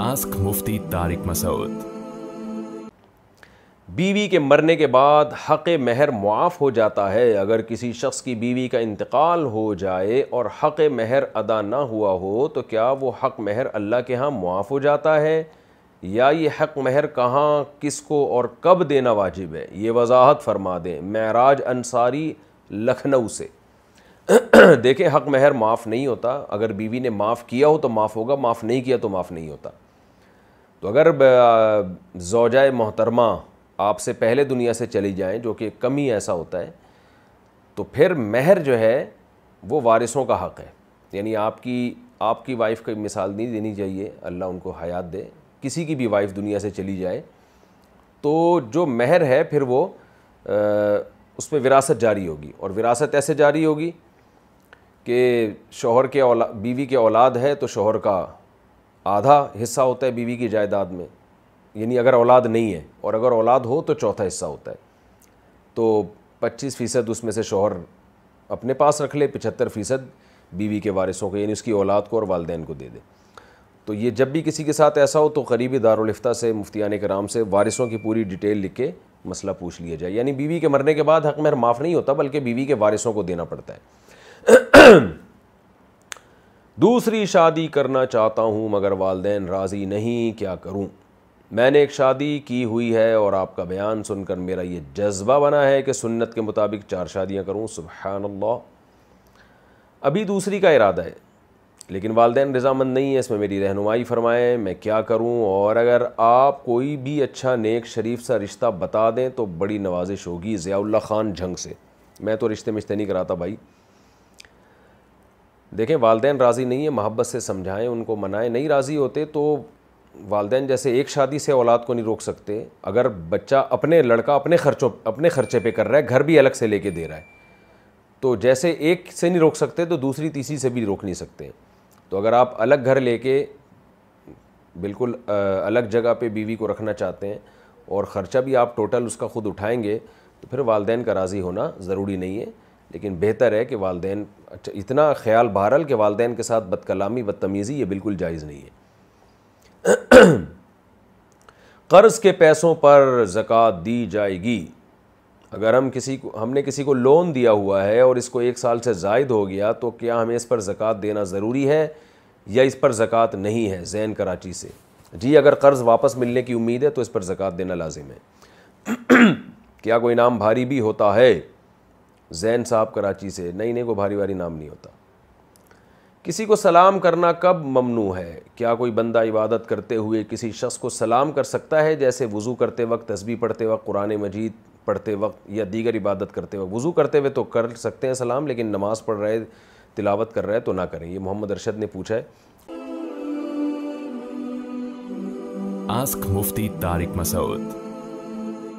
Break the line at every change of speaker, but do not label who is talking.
ask मुफ्ती तारिक मसूद बीवी के मरने के बाद हक़ महर मुआफ़ हो जाता है अगर किसी शख्स की बीवी का इंतकाल हो जाए और हक़ महर अदा ना हुआ हो तो क्या वो हक़ महर अल्लाह के यहाँ मुआफ़ हो जाता है या ये हक़ महर कहाँ किस को और कब देना वाजिब है ये वजाहत फरमा दें महराज अंसारी लखनऊ से देखें हक़ महर माफ़ नहीं होता अगर बीवी ने माफ़ किया हो तो माफ़ होगा माफ़ नहीं किया तो माफ़ नहीं होता तो अगर जोजाए मोहतरमा आपसे पहले दुनिया से चली जाएं जो कि कमी ऐसा होता है तो फिर महर जो है वो वारिसों का हक़ है यानी आपकी आपकी वाइफ़ की मिसाल नहीं देनी चाहिए अल्लाह उनको हयात दे किसी की भी वाइफ़ दुनिया से चली जाए तो जो महर है फिर वो आ, उस पर विरासत जारी होगी और विरासत ऐसे जारी होगी कि शोहर के औला बीवी के औलाद है तो शोहर का आधा हिस्सा होता है बीवी की जायदाद में यानी अगर औलाद नहीं है और अगर औलाद हो तो चौथा हिस्सा होता है तो पच्चीस फ़ीसद उसमें से शोहर अपने पास रख ले पचहत्तर फ़ीसद बीवी के वारिसों को यानी उसकी औलाद को और वालदेन को दे दे तो ये जब भी किसी के साथ ऐसा हो तो करीबी दारुलफ्ता से मुफ्तियान कराम से वारिसों की पूरी डिटेल लिख के मसला पूछ लिया जाए यानी बीवी के मरने के बाद हक महर माफ़ नहीं होता बल्कि बीवी के वारिसों को देना पड़ता है दूसरी शादी करना चाहता हूँ मगर वालदे राज़ी नहीं क्या करूँ मैंने एक शादी की हुई है और आपका बयान सुनकर मेरा ये जज्बा बना है कि सुन्नत के मुताबिक चार शादियाँ करूँ सुबह अभी दूसरी का इरादा है लेकिन वालदे रजामंद नहीं है इसमें मेरी रहनुमाई फरमाएं मैं क्या करूं और अगर आप कोई भी अच्छा नेक शरीफ सा रिश्ता बता दें तो बड़ी नवाजिश होगी ज़ियाल्ला ख़ान झंग से मैं तो रिश्ते मिश्ते नहीं कराता भाई देखें वालदे राज़ी नहीं है मोहब्बत से समझाएं उनको मनाएं नहीं राज़ी होते तो वालदेन जैसे एक शादी से औलाद को नहीं रोक सकते अगर बच्चा अपने लड़का अपने खर्चों अपने खर्चे पे कर रहा है घर भी अलग से लेके दे रहा है तो जैसे एक से नहीं रोक सकते तो दूसरी तीसरी से भी रोक नहीं सकते तो अगर आप अलग घर लेके बिल्कुल अलग जगह पे बीवी को रखना चाहते हैं और ख़र्चा भी आप टोटल उसका ख़ुद उठाएंगे तो फिर वालदेन का राज़ी होना ज़रूरी नहीं है लेकिन बेहतर है कि वालदे अच्छा इतना ख्याल बहरल के वालदे के साथ बदकलामी बदतमीज़ी ये बिल्कुल जायज़ नहीं है कर्ज़ के पैसों पर ज़क़़त दी जाएगी अगर हम किसी को हमने किसी को लोन दिया हुआ है और इसको एक साल से जायद हो गया तो क्या हमें इस पर ज़क़़त देना ज़रूरी है या इस पर ज़क़़त नहीं है जैन कराची से जी अगर कर्ज़ वापस मिलने की उम्मीद है तो इस पर ज़क़़त देना लाजिम है क्या कोई इनाम भारी भी होता है जैन साहब कराची से नहीं नहीं को भारी भारी नाम नहीं होता किसी को सलाम करना कब ममनू है क्या कोई बंदा इबादत करते हुए किसी शख्स को सलाम कर सकता है जैसे वज़ू करते वक्त तस्बी पढ़ते वक्त कुरान मजीद पढ़ते वक्त या दीगर इबादत करते वक्त वज़ू करते हुए तो कर सकते हैं सलाम लेकिन नमाज़ पढ़ रहे तिलावत कर रहे तो ना करें ये मोहम्मद अरशद ने पूछा है आस्क मुफ्ती तारिक मसूद